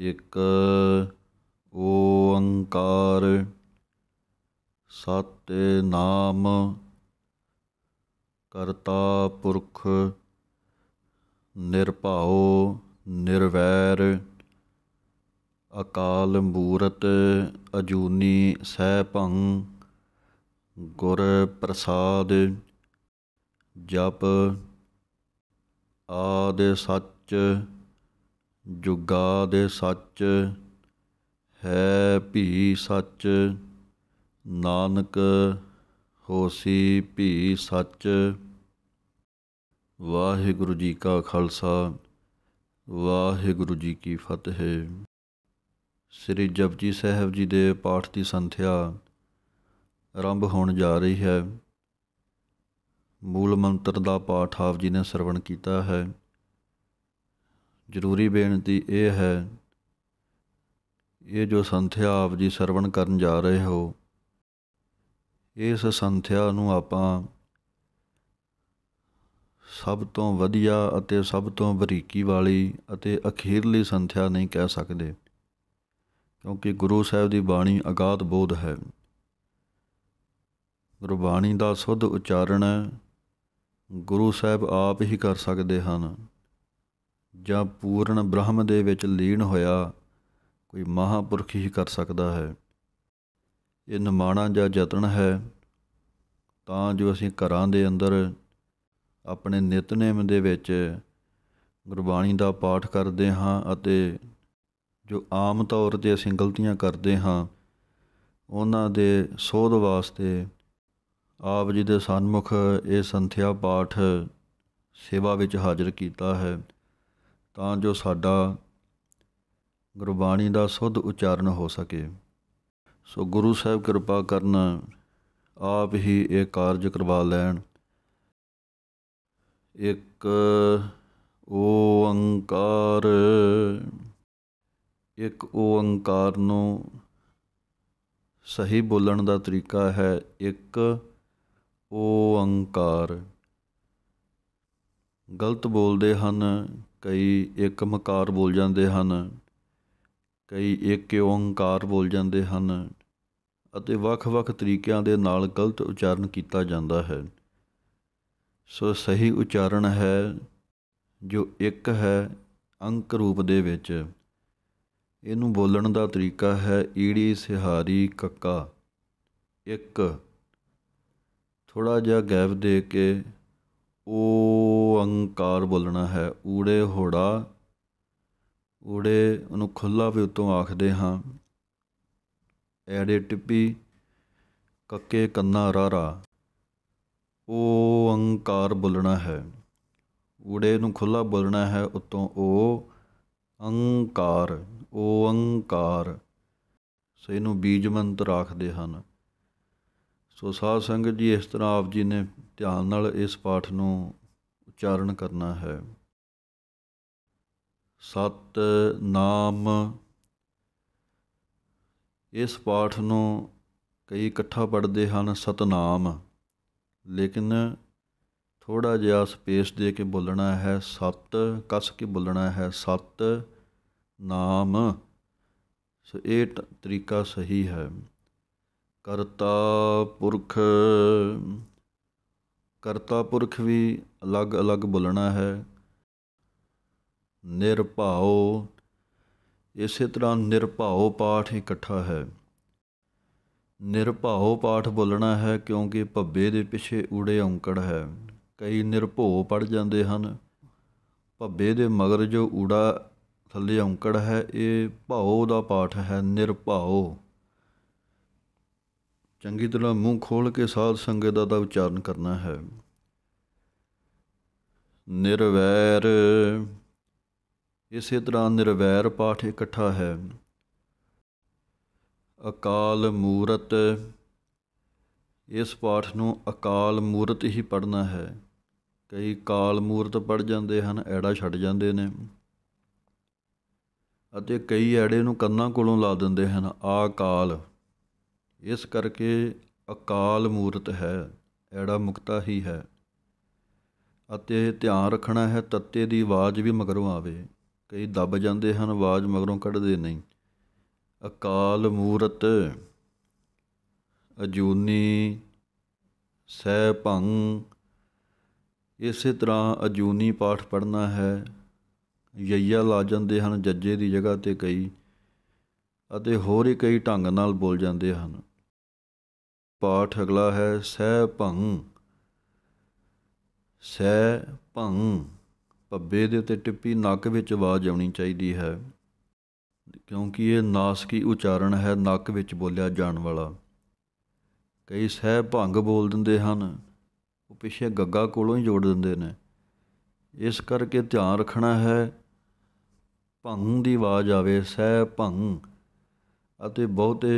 ਇੱਕ ਓੰਕਾਰ ਸਤਿਨਾਮ ਕਰਤਾ ਪੁਰਖ ਨਿਰਭਾਉ ਨਿਰਵੈਰ ਅਕਾਲ ਮੂਰਤ ਅਜੂਨੀ ਸਹਿਭੰ ਗੁਰ ਪ੍ਰਸਾਦ ਜਪ ਆਦ ਸੱਚ ਜੁਗਾ ਦੇ ਸੱਚ ਹੈ ਭੀ ਸੱਚ ਨਾਨਕ ਹੋਸੀ ਭੀ ਸੱਚ ਵਾਹਿਗੁਰੂ ਜੀ ਕਾ ਖਾਲਸਾ ਵਾਹਿਗੁਰੂ ਜੀ ਕੀ ਫਤਿਹ ਸ੍ਰੀ ਜਪਜੀ ਸਾਹਿਬ ਜੀ ਦੇ ਪਾਠ ਦੀ ਸੰਥਿਆ ਆਰੰਭ ਹੋਣ ਜਾ ਰਹੀ ਹੈ ਮੂਲ ਮੰਤਰ ਦਾ ਪਾਠ ਆਪ ਜੀ ਨੇ ਸਰਵਣ ਕੀਤਾ ਹੈ ਜ਼ਰੂਰੀ ਬੇਨਤੀ ਇਹ ਹੈ ਇਹ ਜੋ ਸੰਥਿਆ ਆਪ ਜੀ ਸਰਵਣ ਕਰਨ ਜਾ ਰਹੇ ਹੋ ਇਸ ਸੰਥਿਆ ਨੂੰ ਆਪਾਂ ਸਭ ਤੋਂ ਵਧੀਆ ਅਤੇ ਸਭ ਤੋਂ ਬਰੀਕੀ ਵਾਲੀ ਅਤੇ ਅਖੀਰਲੀ ਸੰਥਿਆ ਨਹੀਂ ਕਹਿ ਸਕਦੇ ਕਿਉਂਕਿ ਗੁਰੂ ਸਾਹਿਬ ਦੀ ਬਾਣੀ ਅਗਾਧ ਬੋਧ ਹੈ ਗੁਰਬਾਣੀ ਦਾ ਸੁੱਧ ਉਚਾਰਨ ਗੁਰੂ ਸਾਹਿਬ ਆਪ ਹੀ ਕਰ ਸਕਦੇ ਹਨ ਜਾਂ ਪੂਰਨ ਬ੍ਰਹਮ ਦੇ ਵਿੱਚ ਲੀਨ ਹੋਇਆ ਕੋਈ ਮਹਾਪੁਰਖ ਹੀ ਕਰ ਸਕਦਾ ਹੈ ਇਹ ਨਿਮਾਣਾ ਜਾਂ ਯਤਨ ਹੈ ਤਾਂ ਜੋ ਅਸੀਂ ਘਰਾਂ ਦੇ ਅੰਦਰ ਆਪਣੇ ਨਿਤਨੇਮ ਦੇ ਵਿੱਚ ਗੁਰਬਾਣੀ ਦਾ ਪਾਠ ਕਰਦੇ ਹਾਂ ਅਤੇ ਜੋ ਆਮ ਤੌਰ ਤੇ ਅਸੀਂ ਗਲਤੀਆਂ ਕਰਦੇ ਹਾਂ ਉਹਨਾਂ ਦੇ ਸੋਧ ਵਾਸਤੇ ਆਪ ਜੀ ਦੇ ਸਨਮੁਖ ਇਹ ਸੰਥਿਆ ਪਾਠ ਸੇਵਾ ਵਿੱਚ ਹਾਜ਼ਰ ਕੀਤਾ ਹੈ ਤਾਂ ਜੋ ਸਾਡਾ ਗੁਰਬਾਣੀ ਦਾ ਸੁੱਧ ਉਚਾਰਨ ਹੋ ਸਕੇ ਸੋ ਗੁਰੂ ਸਾਹਿਬ ਕਿਰਪਾ ਕਰਨ ਆਪ ਹੀ ਇਹ ਕਾਰਜ ਕਰਵਾ ਲੈਣ ਇੱਕ ਓੰਕਾਰ ਇੱਕ ਓੰਕਾਰ ਨੂੰ ਸਹੀ ਬੋਲਣ ਦਾ ਤਰੀਕਾ ਹੈ ਇੱਕ ਓੰਕਾਰ ਗਲਤ ਬੋਲਦੇ ਹਨ ਕਈ ਇੱਕ ਮਕਾਰ ਬੋਲ ਜਾਂਦੇ ਹਨ ਕਈ ਇੱਕ ਓੰਕਾਰ ਬੋਲ ਜਾਂਦੇ ਹਨ ਅਤੇ ਵੱਖ-ਵੱਖ ਤਰੀਕਿਆਂ ਦੇ ਨਾਲ ਗਲਤ ਉਚਾਰਨ ਕੀਤਾ ਜਾਂਦਾ ਹੈ ਸੋ ਸਹੀ ਉਚਾਰਨ ਹੈ ਜੋ ਇੱਕ ਹੈ ਅੰਕ ਰੂਪ ਦੇ ਵਿੱਚ ਇਹਨੂੰ ਬੋਲਣ ਦਾ ਤਰੀਕਾ ਹੈ ਈੜੀ ਸਿਹਾਰੀ ਕੱਕਾ ਇੱਕ ਥੋੜਾ ਜਿਹਾ ਗੈਪ ਦੇ ਕੇ ਓੰਕਾਰ ਬੋਲਣਾ ਹੈ ਊੜੇ ਹੋੜਾ ਊੜੇ ਉਹਨੂੰ ਖੁੱਲਾ ਵੀ ਉਤੋਂ ਆਖਦੇ ਹਾਂ ਐੜੇ ਟਿੱਪੀ ਕੱਕੇ ਕੰਨਾ ਰਾਰਾ ਓੰਕਾਰ ਬੋਲਣਾ ਹੈ ਊੜੇ ਨੂੰ ਖੁੱਲਾ ਬੋਲਣਾ ਹੈ ਉਤੋਂ ਓ ਅੰਕਾਰ ਓੰਕਾਰ ਸੋ ਇਹਨੂੰ ਬੀਜ ਮੰਤਰ ਆਖਦੇ ਹਨ ਸੋ ਸਾਧ ਸੰਗਤ ਜੀ ਇਸ ਤਰ੍ਹਾਂ ਆਪ ਜੀ ਨੇ ਧਿਆਨ ਨਾਲ ਇਸ ਪਾਠ ਨੂੰ ਉਚਾਰਨ ਕਰਨਾ ਹੈ ਸਤ ਨਾਮ ਇਸ ਪਾਠ ਨੂੰ ਕਈ ਇਕੱਠਾ ਪੜਦੇ ਹਨ ਸਤਨਾਮ ਲੇਕਿਨ ਥੋੜਾ ਜਿਹਾ ਸਪੇਸ ਦੇ ਕੇ ਬੋਲਣਾ ਹੈ ਸਤ ਕਸ ਕੇ ਬੋਲਣਾ ਹੈ ਸਤ ਨਾਮ ਸੋ ਇਹ ਤਰੀਕਾ ਸਹੀ ਹੈ ਕਰਤਾ ਪੁਰਖ ਕਰਤਾ ਪੁਰਖ ਵੀ ਅਲੱਗ ਅਲੱਗ ਬੋਲਣਾ ਹੈ ਨਿਰਭਾਉ ਇਸੇ ਤਰ੍ਹਾਂ ਨਿਰਭਾਉ ਪਾਠ ਇਕੱਠਾ ਹੈ ਨਿਰਭਾਉ ਪਾਠ ਬੋਲਣਾ ਹੈ ਕਿਉਂਕਿ ਭੱਬੇ ਦੇ ਪਿੱਛੇ ਊੜੇ ਔਂਕੜ ਹੈ ਕਈ ਨਿਰਭਉ ਪੜ ਜਾਂਦੇ ਹਨ ਭੱਬੇ ਦੇ ਮਗਰ ਜੋ ਊੜਾ ਥੱਲੇ ਔਂਕੜ ਹੈ ਇਹ ਭਾਉ ਦਾ ਪਾਠ ਹੈ ਨਿਰਭਾਉ ਚੰਗੀ ਤਰ੍ਹਾਂ ਮੂੰਹ ਖੋਲ ਕੇ ਸਾਧ ਸੰਗਤ ਦਾ ਉਚਾਰਨ ਕਰਨਾ ਹੈ ਨਿਰਵੈਰ ਇਸੇ ਤਰ੍ਹਾਂ ਨਿਰਵੈਰ ਪਾਠ ਇਕੱਠਾ ਹੈ ਅਕਾਲ ਮੂਰਤ ਇਸ ਪਾਠ ਨੂੰ ਅਕਾਲ ਮੂਰਤ ਹੀ ਪੜਨਾ ਹੈ ਕਈ ਕਾਲ ਮੂਰਤ ਪੜ ਜਾਂਦੇ ਹਨ ਐੜਾ ਛੱਡ ਜਾਂਦੇ ਨੇ ਅਤੇ ਕਈ ਐੜੇ ਨੂੰ ਕੰਨਾਂ ਕੋਲੋਂ ਲਾ ਦਿੰਦੇ ਹਨ ਆ ਕਾਲ ਇਸ ਕਰਕੇ ਅਕਾਲ ਮੂਰਤ ਹੈ ਐੜਾ ਮੁਕਤਾ ਹੀ ਹੈ ਅਤੇ ਧਿਆਨ ਰੱਖਣਾ ਹੈ ਤੱਤੇ ਦੀ ਆਵਾਜ਼ ਵੀ ਮਗਰੋਂ ਆਵੇ ਕਈ ਦੱਬ ਜਾਂਦੇ ਹਨ ਆਵਾਜ਼ ਮਗਰੋਂ ਕੱਢਦੇ ਨਹੀਂ ਅਕਾਲ ਮੂਰਤ ਅਜੂਨੀ ਸਹਿ ਭੰਗ ਇਸੇ ਤਰ੍ਹਾਂ ਅਜੂਨੀ ਪਾਠ ਪੜ੍ਹਨਾ ਹੈ ਯਈਆ ਲਾ ਜਾਂਦੇ ਹਨ ਜੱਜੇ ਦੀ ਜਗ੍ਹਾ ਤੇ ਕਈ ਅਤੇ ਹੋਰ ਹੀ ਕਈ ਢੰਗ ਨਾਲ ਬੋਲ ਜਾਂਦੇ ਹਨ ਪਾਠ ਅਗਲਾ ਹੈ ਸਹਿ ਭੰ ਸਹਿ ਭੰ ਪੱਬੇ ਦੇ ਉੱਤੇ ਟਿੱਪੀ ਨੱਕ ਵਿੱਚ ਆਵਾਜ਼ ਆਉਣੀ ਚਾਹੀਦੀ ਹੈ ਕਿਉਂਕਿ ਇਹ ਨਾਸਕੀ ਉਚਾਰਨ ਹੈ ਨੱਕ ਵਿੱਚ ਬੋਲਿਆ ਜਾਣ ਵਾਲਾ ਕਈ ਸਹਿ ਭੰਗ ਬੋਲ ਦਿੰਦੇ ਹਨ ਉਹ ਪਿੱਛੇ ਗੱਗਾ ਕੋਲੋਂ ਹੀ ਜੋੜ ਦਿੰਦੇ ਨੇ ਇਸ ਕਰਕੇ ਧਿਆਨ ਰੱਖਣਾ ਹੈ ਭੰਗ ਦੀ ਆਵਾਜ਼ ਆਵੇ ਸਹਿ ਭੰ ਅਤੇ ਬਹੁਤੇ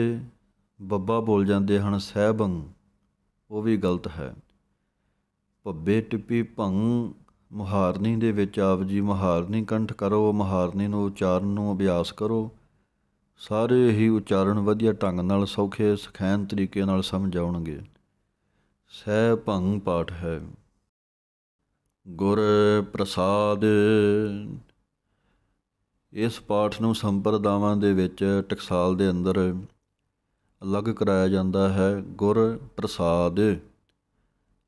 ਬੱਬਾ ਬੋਲ ਜਾਂਦੇ ਹਨ ਸਹਿਬੰ ਉਹ ਵੀ ਗਲਤ ਹੈ ਭੱਬੇ ਟਿੱਪੀ ਭੰ ਮਹਾਰਨੀ ਦੇ ਵਿੱਚ ਆਪ ਜੀ ਮਹਾਰਨੀ ਕੰਠ ਕਰੋ ਮਹਾਰਨੀ ਨੂੰ ਉਚਾਰਨ ਨੂੰ ਅਭਿਆਸ ਕਰੋ ਸਾਰੇ ਹੀ ਉਚਾਰਨ ਵਧੀਆ ਢੰਗ ਨਾਲ ਸੌਖੇ ਸਖੈਨ ਤਰੀਕੇ ਨਾਲ ਸਮਝ ਆਉਣਗੇ ਸਹਿ ਭੰ ਪਾਠ ਹੈ ਗੁਰ ਪ੍ਰਸਾਦ ਇਸ ਪਾਠ ਨੂੰ ਸੰਪਰਦਾਵਾਂ ਦੇ ਵਿੱਚ ਟਕਸਾਲ ਦੇ ਅੰਦਰ ਅਲੱਗ ਕਰਾਇਆ ਜਾਂਦਾ ਹੈ ਗੁਰ ਪ੍ਰਸਾਦ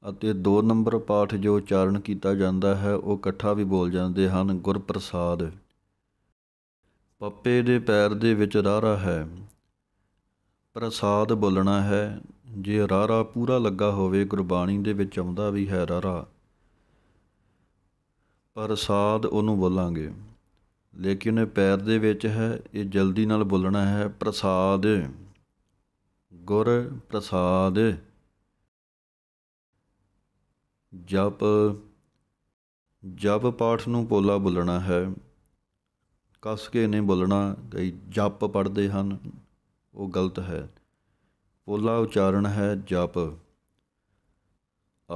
ਅਤੇ ਦੋ ਨੰਬਰ ਪਾਠ ਜੋ ਉਚਾਰਨ ਕੀਤਾ ਜਾਂਦਾ ਹੈ ਉਹ ਇਕੱਠਾ ਵੀ ਬੋਲ ਜਾਂਦੇ ਹਨ ਗੁਰ ਪ੍ਰਸਾਦ ਪੱਪੇ ਦੇ ਪੈਰ ਦੇ ਵਿੱਚ ਰਾਰਾ ਹੈ ਪ੍ਰਸਾਦ ਬੋਲਣਾ ਹੈ ਜੇ ਰਾਰਾ ਪੂਰਾ ਲੱਗਾ ਹੋਵੇ ਗੁਰਬਾਣੀ ਦੇ ਵਿੱਚ ਆਉਂਦਾ ਵੀ ਹੈ ਰਾਰਾ ਪ੍ਰਸਾਦ ਉਹਨੂੰ ਬੋਲਾਂਗੇ ਲੇਕਿਨ ਪੈਰ ਦੇ ਵਿੱਚ ਹੈ ਇਹ ਜਲਦੀ ਨਾਲ ਬੋਲਣਾ ਹੈ ਪ੍ਰਸਾਦ ਗੁਰ ਪ੍ਰਸਾਦ ਜਪ ਜਪ ਪਾਠ ਨੂੰ ਪੋਲਾ ਬੁਲਣਾ ਹੈ ਕਸ ਕੇ ਨਹੀਂ ਬੋਲਣਾ ਕਈ ਜਪ ਪੜਦੇ ਹਨ ਉਹ ਗਲਤ ਹੈ ਪੋਲਾ ਉਚਾਰਨ ਹੈ ਜਪ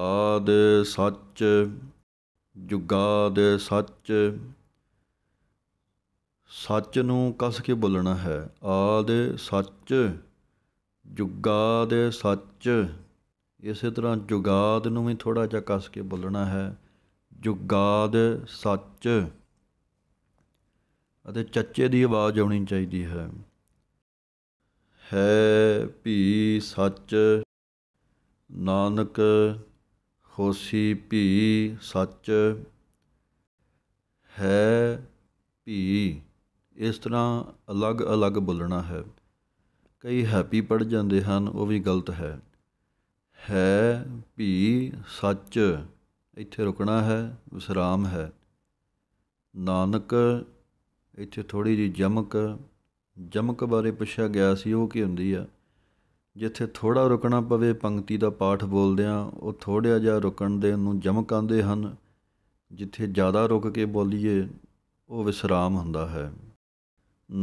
ਆਦ ਸੱਚ ਜੁਗਾਦ ਸੱਚ ਸੱਚ ਨੂੰ ਕਸ ਕੇ ਬੋਲਣਾ ਹੈ ਆਦ ਸੱਚ ਜੁਗਾਦ ਸੱਚ ਇਸੇ ਤਰ੍ਹਾਂ ਜੁਗਾਦ ਨੂੰ ਵੀ ਥੋੜਾ ਜਿਹਾ ਕੱਸ ਕੇ ਬੋਲਣਾ ਹੈ ਜੁਗਾਦ ਸੱਚ ਅਤੇ ਚੱਚੇ ਦੀ ਆਵਾਜ਼ ਆਉਣੀ ਚਾਹੀਦੀ ਹੈ ਹੈ ਭੀ ਸੱਚ ਨਾਨਕ ਹੋਸੀ ਭੀ ਸੱਚ ਹੈ ਭੀ ਇਸ ਤਰ੍ਹਾਂ ਅਲੱਗ-ਅਲੱਗ ਬੋਲਣਾ ਹੈ ਕਈ ਹੈਪੀ ਪੜ ਜਾਂਦੇ ਹਨ ਉਹ ਵੀ ਗਲਤ ਹੈ ਹੈ ਭੀ ਸੱਚ ਇੱਥੇ ਰੁਕਣਾ ਹੈ ਵਿਸਰਾਮ ਹੈ ਨਾਨਕ ਇੱਥੇ ਥੋੜੀ ਜੀ ਜਮਕ ਜਮਕ ਬਾਰੇ ਪੁੱਛਿਆ ਗਿਆ ਸੀ ਉਹ ਕੀ ਹੁੰਦੀ ਆ ਜਿੱਥੇ ਥੋੜਾ ਰੁਕਣਾ ਪਵੇ ਪੰਕਤੀ ਦਾ ਪਾਠ ਬੋਲਦਿਆਂ ਉਹ ਥੋੜਿਆ ਜਿਹਾ ਰੁਕਣ ਦੇ ਨੂੰ ਜਮਕ ਆਂਦੇ ਹਨ ਜਿੱਥੇ ਜ਼ਿਆਦਾ ਰੁਕ ਕੇ ਬੋਲੀਏ ਉਹ ਵਿਸਰਾਮ ਹੁੰਦਾ ਹੈ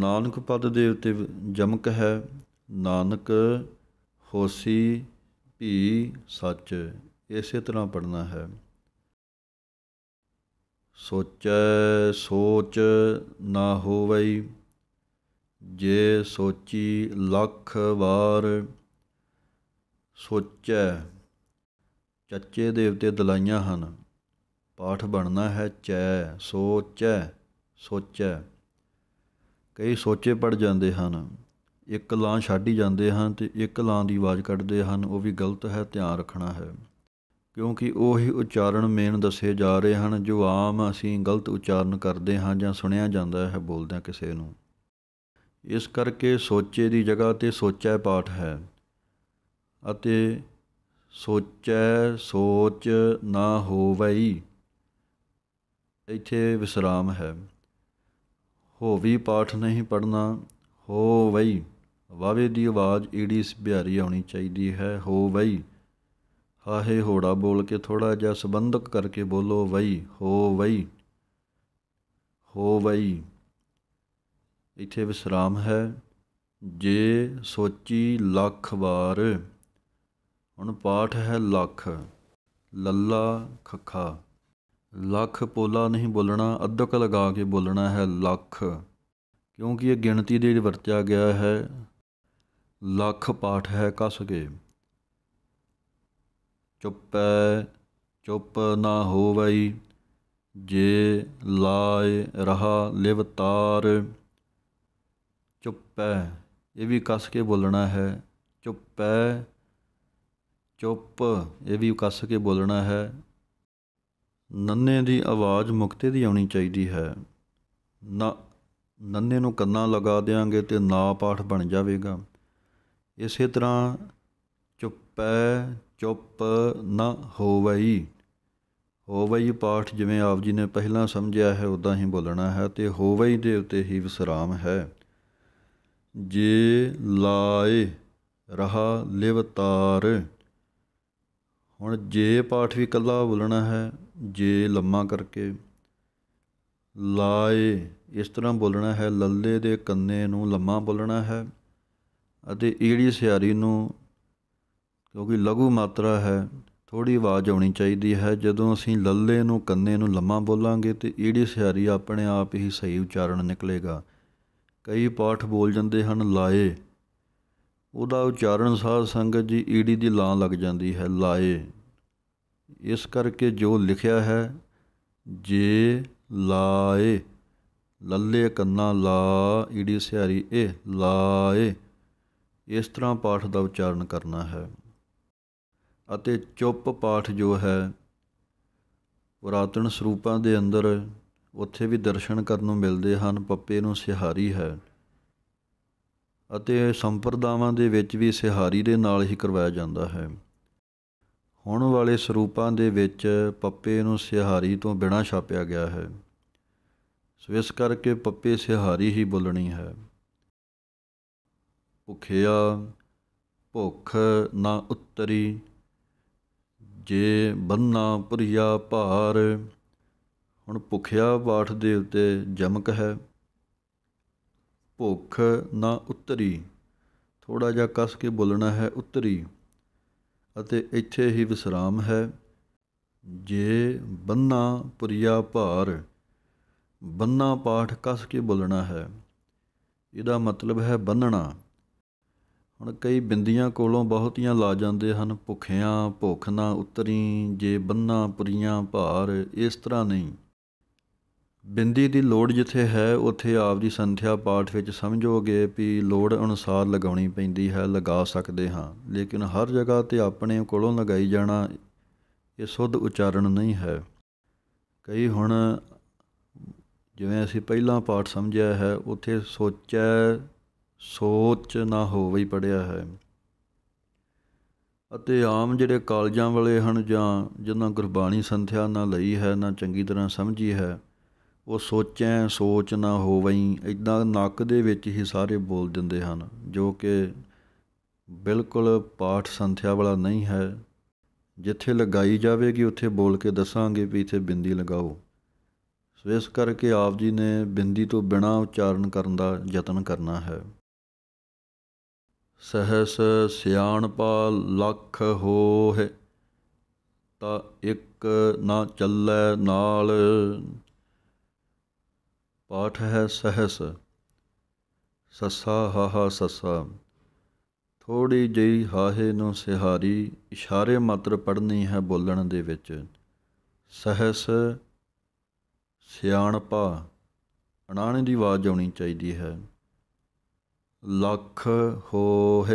ਨਾਨਕ ਪਦ ਦੇ ਉੱਤੇ ਜਮਕ ਹੈ ਨਾਨਕ ਹੋਸੀ ਭੀ ਸੱਚ ਇਸੇ ਤਰ੍ਹਾਂ ਪੜਨਾ ਹੈ ਸੋਚੈ ਸੋਚ ਨਾ ਹੋਵਈ ਜੇ ਸੋਚੀ ਲੱਖ ਵਾਰ ਸੋਚੈ ਚੱਚੇ ਦੇਵਤੇ ਦਲਾਈਆਂ ਹਨ ਪਾਠ ਬਣਨਾ ਹੈ ਚੈ ਸੋਚੈ ਸੋਚੈ ਕਈ ਸੋਚੇ ਪੜ ਜਾਂਦੇ ਹਨ ਇੱਕ ਲਾਂ ਛੱਡ ਹੀ ਜਾਂਦੇ ਹਨ ਤੇ ਇੱਕ ਲਾਂ ਦੀ ਆਵਾਜ਼ ਕੱਢਦੇ ਹਨ ਉਹ ਵੀ ਗਲਤ ਹੈ ਧਿਆਨ ਰੱਖਣਾ ਹੈ ਕਿਉਂਕਿ ਉਹੀ ਉਚਾਰਨ ਮੇਨ ਦੱਸੇ ਜਾ ਰਹੇ ਹਨ ਜੋ ਆਮ ਅਸੀਂ ਗਲਤ ਉਚਾਰਨ ਕਰਦੇ ਹਾਂ ਜਾਂ ਸੁਣਿਆ ਜਾਂਦਾ ਹੈ ਬੋਲਦਿਆਂ ਕਿਸੇ ਨੂੰ ਇਸ ਕਰਕੇ ਸੋਚੇ ਦੀ ਜਗ੍ਹਾ ਤੇ ਸੋਚੈ ਪਾਠ ਹੈ ਅਤੇ ਸੋਚੈ ਸੋਚ ਨਾ ਹੋਵਈ ਇੱਥੇ ਵਿਸਰਾਮ ਹੈ ਹੋਵੀ ਪਾਠ ਨਹੀਂ ਪੜਨਾ ਹੋ ਵਈ ਵਾਵੇ ਦੀ ਆਵਾਜ਼ ਈੜੀ ਸਭਿਆਰੀ ਆਉਣੀ ਚਾਹੀਦੀ ਹੈ ਹੋ ਵਈ ਹਾਹੇ ਹੋੜਾ ਬੋਲ ਕੇ ਥੋੜਾ ਜਿਹਾ ਸੰਬੰਧਕ ਕਰਕੇ ਬੋਲੋ ਵਈ ਹੋ ਵਈ ਹੋ ਵਈ ਇੱਥੇ ਵਿਸਰਾਮ ਹੈ ਜੇ ਸੋਚੀ ਲੱਖ ਵਾਰ ਹੁਣ ਪਾਠ ਹੈ ਲੱਖ ਲੱਲਾ ਖੱਖਾ ਲੱਖ ਪੋਲਾ ਨਹੀਂ ਬੋਲਣਾ ਅਦਕ ਲਗਾ ਕੇ ਬੋਲਣਾ ਹੈ ਲੱਖ ਕਿਉਂਕਿ ਇਹ ਗਿਣਤੀ ਦੇ ਵਰਤਿਆ ਗਿਆ ਹੈ ਲੱਖ ਪਾਠ ਹੈ ਕਸ ਕੇ ਚੁੱਪ ਚੁੱਪ ਨਾ ਹੋਵਈ ਜੇ ਲਾਇ ਰਹਾ ਲਿਵ ਤਾਰ ਇਹ ਵੀ ਕਸ ਕੇ ਬੋਲਣਾ ਹੈ ਚੁੱਪ ਚੁੱਪ ਇਹ ਵੀ ਕਸ ਕੇ ਬੋਲਣਾ ਹੈ ਨੰਨੇ ਦੀ ਆਵਾਜ਼ ਮੁਕਤੇ ਦੀ ਆਉਣੀ ਚਾਹੀਦੀ ਹੈ ਨਾ ਨੰਨੇ ਨੂੰ ਕੰਨਾਂ ਲਗਾ ਦੇਾਂਗੇ ਤੇ ਨਾ ਪਾਠ ਬਣ ਜਾਵੇਗਾ ਇਸੇ ਤਰ੍ਹਾਂ ਚੁੱਪੈ ਚੁੱਪ ਨ ਹੋਵਈ ਹੋਵਈ ਪਾਠ ਜਿਵੇਂ ਆਪ ਜੀ ਨੇ ਪਹਿਲਾਂ ਸਮਝਿਆ ਹੈ ਉਦਾਂ ਹੀ ਬੋਲਣਾ ਹੈ ਤੇ ਹੋਵਈ ਦੇ ਉੱਤੇ ਹੀ ਵਿਸਰਾਮ ਹੈ ਜੇ ਲਾਏ ਰਹਾ ਲਿਵਤਾਰ ਹੁਣ ਜੇ ਪਾਠ ਵੀ ਕੱਲਾ ਬੋਲਣਾ ਹੈ ਜੇ ਲੰਮਾ ਕਰਕੇ ਲਾਏ ਇਸ ਤਰ੍ਹਾਂ ਬੋਲਣਾ ਹੈ ਲੱਲੇ ਦੇ ਕੰਨੇ ਨੂੰ ਲੰਮਾ ਬੋਲਣਾ ਹੈ ਅਤੇ ਈੜੀ ਸਿਆਰੀ ਨੂੰ ਕਿਉਂਕਿ ਲਘੂ ਮਾਤਰਾ ਹੈ ਥੋੜੀ ਆਵਾਜ਼ ਆਉਣੀ ਚਾਹੀਦੀ ਹੈ ਜਦੋਂ ਅਸੀਂ ਲੱਲੇ ਨੂੰ ਕੰਨੇ ਨੂੰ ਲੰਮਾ ਬੋਲਾਂਗੇ ਤੇ ਈੜੀ ਸਿਆਰੀ ਆਪਣੇ ਆਪ ਹੀ ਸਹੀ ਉਚਾਰਨ ਨਿਕਲੇਗਾ ਕਈ ਪਾਠ ਬੋਲ ਜਾਂਦੇ ਹਨ ਲਾਏ ਉਹਦਾ ਉਚਾਰਨ ਸਾਧ ਸੰਗਤ ਜੀ ਈੜੀ ਦੀ ਲਾਂ ਲੱਗ ਜਾਂਦੀ ਹੈ ਲਾਏ ਇਸ ਕਰਕੇ ਜੋ ਲਿਖਿਆ ਹੈ ਜੇ ਲਾਏ ਲੱਲੇ ਕੰਨਾ ਲਾ ਈੜੀ ਸਿਆਰੀ ਇਹ ਲਾਏ ਇਸ ਤਰ੍ਹਾਂ ਪਾਠ ਦਾ ਉਚਾਰਨ ਕਰਨਾ ਹੈ ਅਤੇ ਚੁੱਪ ਪਾਠ ਜੋ ਹੈ ਪੁਰਾਤਨ ਸਰੂਪਾਂ ਦੇ ਅੰਦਰ ਉੱਥੇ ਵੀ ਦਰਸ਼ਨ ਕਰਨ ਨੂੰ ਮਿਲਦੇ ਹਨ ਪੱਪੇ ਨੂੰ ਸਿਹਾਰੀ ਹੈ ਅਤੇ ਸੰਪਰਦਾਵਾਂ ਦੇ ਵਿੱਚ ਵੀ ਸਿਹਾਰੀ ਦੇ ਨਾਲ ਹੀ ਕਰਵਾਇਆ ਜਾਂਦਾ ਹੈ ਹੁਣ ਵਾਲੇ ਸਰੂਪਾਂ ਦੇ ਵਿੱਚ ਪੱਪੇ ਨੂੰ ਸਿਹਾਰੀ ਤੋਂ ਬਿਨਾਂ ਛਾਪਿਆ ਗਿਆ ਹੈ ਸੋ ਇਸ ਕਰਕੇ ਪੱਪੇ ਸਿਹਾਰੀ ਹੀ ਬੋਲਣੀ ਹੈ ਭੁਖਿਆ ਭੁਖ ਨਾ ਉਤਰੀ ਜੇ ਬੰਨਾ ਪੁਰੀਆ ਭਾਰ ਹੁਣ ਭੁਖਿਆ ਪਾਠ ਦੇ ਉੱਤੇ ਜਮਕ ਹੈ ਭੁਖ ਨਾ ਉਤਰੀ ਥੋੜਾ ਜਿਹਾ ਕਸ ਕੇ ਬੋਲਣਾ ਹੈ ਉਤਰੀ ਅਤੇ ਇੱਥੇ ਹੀ ਵਿਸਰਾਮ ਹੈ ਜੇ ਬੰਨਾ ਪੁਰੀਆ ਭਾਰ ਬੰਨਾ ਪਾਠ ਕਸ ਕੇ ਬੋਲਣਾ ਹੈ ਇਹਦਾ ਮਤਲਬ ਹੈ ਬੰਨਣਾ ਹੁਣ ਕਈ ਬਿੰਦੀਆਂ ਕੋਲੋਂ ਬਹੁਤੀਆਂ ਲਾ ਜਾਂਦੇ ਹਨ ਭੁਖਿਆਂ ਭੁੱਖ ਨਾ ਉਤਰੀ ਜੇ ਬੰਨਾ ਪੁਰੀਆਂ ਭਾਰ ਇਸ ਤਰ੍ਹਾਂ ਨਹੀਂ ਬਿੰਦੀ ਦੀ ਲੋੜ ਜਿੱਥੇ ਹੈ ਉੱਥੇ ਆਪ ਦੀ ਸੰਥਿਆ ਪਾਠ ਵਿੱਚ ਸਮਝੋਗੇ ਵੀ ਲੋੜ ਅਨੁਸਾਰ ਲਗਾਉਣੀ ਪੈਂਦੀ ਹੈ ਲਗਾ ਸਕਦੇ ਹਾਂ ਲੇਕਿਨ ਹਰ ਜਗ੍ਹਾ ਤੇ ਆਪਣੇ ਕੋਲੋਂ ਲਗਾਈ ਜਾਣਾ ਇਹ ਸੁੱਧ ਉਚਾਰਨ ਨਹੀਂ ਹੈ ਕਈ ਹੁਣ ਜਿਵੇਂ ਅਸੀਂ ਪਹਿਲਾਂ ਪਾਠ ਸਮਝਿਆ ਹੈ ਉੱਥੇ ਸੋਚੈ ਸੋਚ ਨਾ ਹੋਵੇ ਪੜਿਆ ਹੈ ਅਤੇ ਆਮ ਜਿਹੜੇ ਕਾਲਜਾਂ ਵਾਲੇ ਹਨ ਜਾਂ ਜਿਨ੍ਹਾਂ ਗੁਰਬਾਣੀ ਸੰਥਿਆ ਨਾ ਲਈ ਹੈ ਨਾ ਚੰਗੀ ਤਰ੍ਹਾਂ ਸਮਝੀ ਹੈ ਉਹ ਸੋਚੈ ਸੋਚ ਨਾ ਹੋਵਈ ਇਦਾਂ ਨੱਕ ਦੇ ਵਿੱਚ ਹੀ ਸਾਰੇ ਬੋਲ ਦਿੰਦੇ ਹਨ ਜੋ ਕਿ ਬਿਲਕੁਲ ਪਾਠ ਸੰਥਿਆ ਵਾਲਾ ਨਹੀਂ ਹੈ ਜਿੱਥੇ ਲਗਾਈ ਜਾਵੇਗੀ ਉੱਥੇ ਬੋਲ ਕੇ ਦੱਸਾਂਗੇ ਵੀ ਇੱਥੇ ਬਿੰਦੀ ਲਗਾਓ ਸੋ ਇਸ ਕਰਕੇ ਆਪ ਜੀ ਨੇ ਬਿੰਦੀ ਤੋਂ ਬਿਨਾ ਉਚਾਰਨ ਕਰਨ ਦਾ ਯਤਨ ਕਰਨਾ ਹੈ ਸਹਸ ਸਿਆਣਪਾ ਲੱਖ ਹੋਹਿ ਤਾ ਇੱਕ ਨਾ ਚੱਲੈ ਨਾਲ ਪਾਠ ਹੈ ਸਹਸ ਹਾ ਹਾਹਾ ਸਸਾ ਥੋੜੀ ਜਿਹੀ ਹਾਹੇ ਨੂੰ ਸਿਹਾਰੀ ਇਸ਼ਾਰੇ ਮਾਤਰ ਪੜਨੀ ਹੈ ਬੋਲਣ ਦੇ ਵਿੱਚ ਸਹਸ ਸਿਆਣਪਾ ਅਣਾਣੇ ਦੀ ਆਵਾਜ਼ ਆਉਣੀ ਚਾਹੀਦੀ ਹੈ ਲੱਖ ਹੋਹ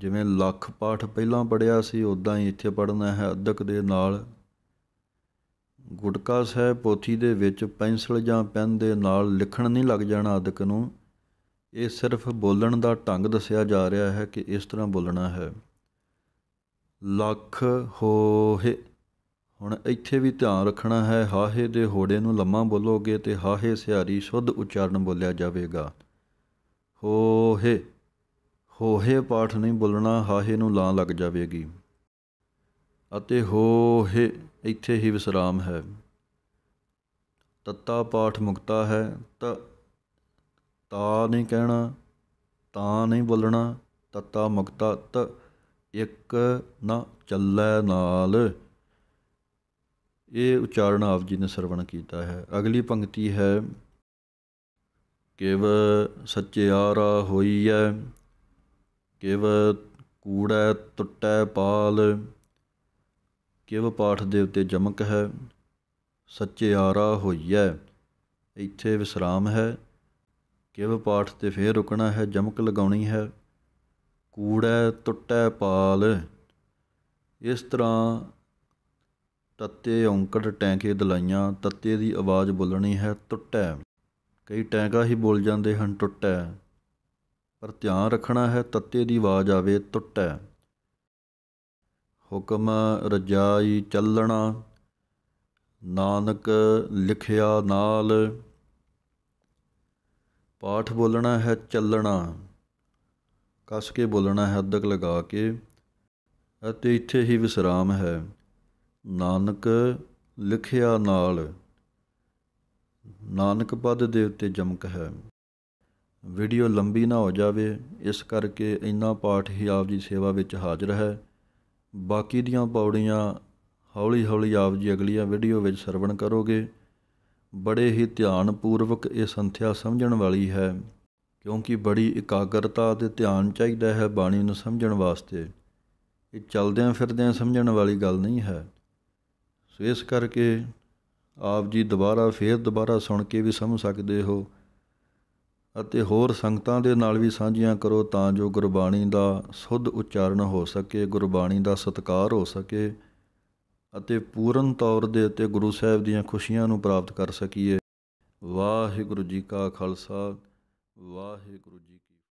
ਜਿਵੇਂ ਲੱਖ ਪਾਠ ਪਹਿਲਾਂ ਪੜਿਆ ਸੀ ਉਦਾਂ ਹੀ ਇੱਥੇ ਪੜਨਾ ਹੈ ਅਦਕ ਦੇ ਨਾਲ ਗੁਟਕਾ ਸਾਹਿਬ ਪੋਥੀ ਦੇ ਵਿੱਚ ਪੈਨਸਲ ਜਾਂ ਪੈਨ ਦੇ ਨਾਲ ਲਿਖਣ ਨਹੀਂ ਲੱਗ ਜਾਣਾ ਅਦਕ ਨੂੰ ਇਹ ਸਿਰਫ ਬੋਲਣ ਦਾ ਢੰਗ ਦੱਸਿਆ ਜਾ ਰਿਹਾ ਹੈ ਕਿ ਇਸ ਤਰ੍ਹਾਂ ਬੋਲਣਾ ਹੈ ਲੱਖ ਹੋਹ ਹੁਣ ਇੱਥੇ ਵੀ ਧਿਆਨ ਰੱਖਣਾ ਹੈ ਹਾਹੇ ਦੇ ਹੋੜੇ ਨੂੰ ਲੰਮਾ ਬੋਲੋਗੇ ਤੇ ਹਾਹੇ ਸਿਹਾਰੀ ਸ਼ੁੱਧ ਉਚਾਰਨ ਬੋਲਿਆ ਜਾਵੇਗਾ ਹੋਹੇ ਹੋਹੇ ਪਾਠ ਨਹੀਂ ਬੋਲਣਾ ਹਾਹੇ ਨੂੰ ਲਾਂ ਲੱਗ ਜਾਵੇਗੀ ਅਤੇ ਹੋਹੇ ਇੱਥੇ ਹੀ ਵਿਸਰਾਮ ਹੈ ਤੱਤਾ ਪਾਠ ਮੁਕਤਾ ਹੈ ਤ ਤਾ ਨਹੀਂ ਕਹਿਣਾ ਤਾਂ ਨਹੀਂ ਬੋਲਣਾ ਤੱਤਾ ਮੁਕਤਾ ਤ ਇੱਕ ਨਾ ਚੱਲੈ ਨਾਲ ਇਹ ਉਚਾਰਨ ਆਪ ਜੀ ਨੇ ਸਰਵਣ ਕੀਤਾ ਹੈ ਅਗਲੀ ਪੰਕਤੀ ਹੈ ਕਿਵ ਸਚਿਆਰਾ ਹੋਈਐ ਕਿਵ ਕੂੜੈ ਟੁੱਟੈ ਪਾਲ ਕਿਵ ਪਾਠ ਦੇ ਉਤੇ ਜਮਕ ਹੈ ਸਚਿਆਰਾ ਹੋਈਐ ਇੱਥੇ ਵਿਸਰਾਮ ਹੈ ਕਿਵ ਪਾਠ ਤੇ ਫੇਰ ਰੁਕਣਾ ਹੈ ਜਮਕ ਲਗਾਉਣੀ ਹੈ ਕੂੜੈ ਟੁੱਟੈ ਪਾਲ ਇਸ ਤਰ੍ਹਾਂ ਤੱਤੇ ਔਂਕੜ ਟੈਂਕੇ ਦਲਾਈਆਂ ਤੱਤੇ ਦੀ ਆਵਾਜ਼ ਬੋਲਣੀ ਹੈ ਟੁੱਟੈ ਕਈ ਟੈਂਗਾ ਹੀ ਬੋਲ ਜਾਂਦੇ ਹਨ ਟੁੱਟੈ ਪਰ ਧਿਆਨ ਰੱਖਣਾ ਹੈ ਤੱਤੇ ਦੀ ਆਵਾਜ਼ ਆਵੇ ਟੁੱਟੈ ਹੁਕਮ ਰਜਾਈ ਚੱਲਣਾ ਨਾਨਕ ਲਿਖਿਆ ਨਾਲ ਪਾਠ ਬੋਲਣਾ ਹੈ ਚੱਲਣਾ ਕਸ ਕੇ ਬੋਲਣਾ ਹੈ ਅਦਕ ਲਗਾ ਕੇ ਅਤੇ ਇੱਥੇ ਹੀ ਵਿਸਰਾਮ ਹੈ ਨਾਨਕ ਲਿਖਿਆ ਨਾਲ ਨਾਨਕ ਪਦ ਦੇ ਉੱਤੇ ਜਮਕ ਹੈ ਵੀਡੀਓ ਲੰਬੀ ਨਾ ਹੋ ਜਾਵੇ ਇਸ ਕਰਕੇ ਇੰਨਾ ਪਾਠ ਹੀ ਆਪ ਜੀ ਸੇਵਾ ਵਿੱਚ ਹਾਜ਼ਰ ਹੈ ਬਾਕੀ ਦੀਆਂ ਪੌੜੀਆਂ ਹੌਲੀ ਹੌਲੀ ਆਪ ਜੀ ਅਗਲੀਆਂ ਵੀਡੀਓ ਵਿੱਚ ਸਰਵਣ ਕਰੋਗੇ ਬੜੇ ਹੀ ਧਿਆਨ ਪੂਰਵਕ ਇਹ ਸੰਥਿਆ ਸਮਝਣ ਵਾਲੀ ਹੈ ਕਿਉਂਕਿ ਬੜੀ ਇਕਾਗਰਤਾ ਤੇ ਧਿਆਨ ਚਾਹੀਦਾ ਹੈ ਬਾਣੀ ਨੂੰ ਸਮਝਣ ਵਾਸਤੇ ਇਹ ਚਲਦਿਆਂ ਫਿਰਦਿਆਂ ਸਮਝਣ ਵਾਲੀ ਗੱਲ ਨਹੀਂ ਹੈ ਸੋ ਇਸ ਕਰਕੇ ਆਪ ਜੀ ਦੁਬਾਰਾ ਫੇਰ ਦੁਬਾਰਾ ਸੁਣ ਕੇ ਵੀ ਸਮਝ ਸਕਦੇ ਹੋ ਅਤੇ ਹੋਰ ਸੰਗਤਾਂ ਦੇ ਨਾਲ ਵੀ ਸਾਂਝੀਆਂ ਕਰੋ ਤਾਂ ਜੋ ਗੁਰਬਾਣੀ ਦਾ ਸੁੱਧ ਉਚਾਰਨ ਹੋ ਸਕੇ ਗੁਰਬਾਣੀ ਦਾ ਸਤਕਾਰ ਹੋ ਸਕੇ ਅਤੇ ਪੂਰਨ ਤੌਰ ਦੇ ਉੱਤੇ ਗੁਰੂ ਸਾਹਿਬ ਦੀਆਂ ਖੁਸ਼ੀਆਂ ਨੂੰ ਪ੍ਰਾਪਤ ਕਰ ਸਕੀਏ ਵਾਹਿਗੁਰੂ ਜੀ ਕਾ ਖਾਲਸਾ ਵਾਹਿਗੁਰੂ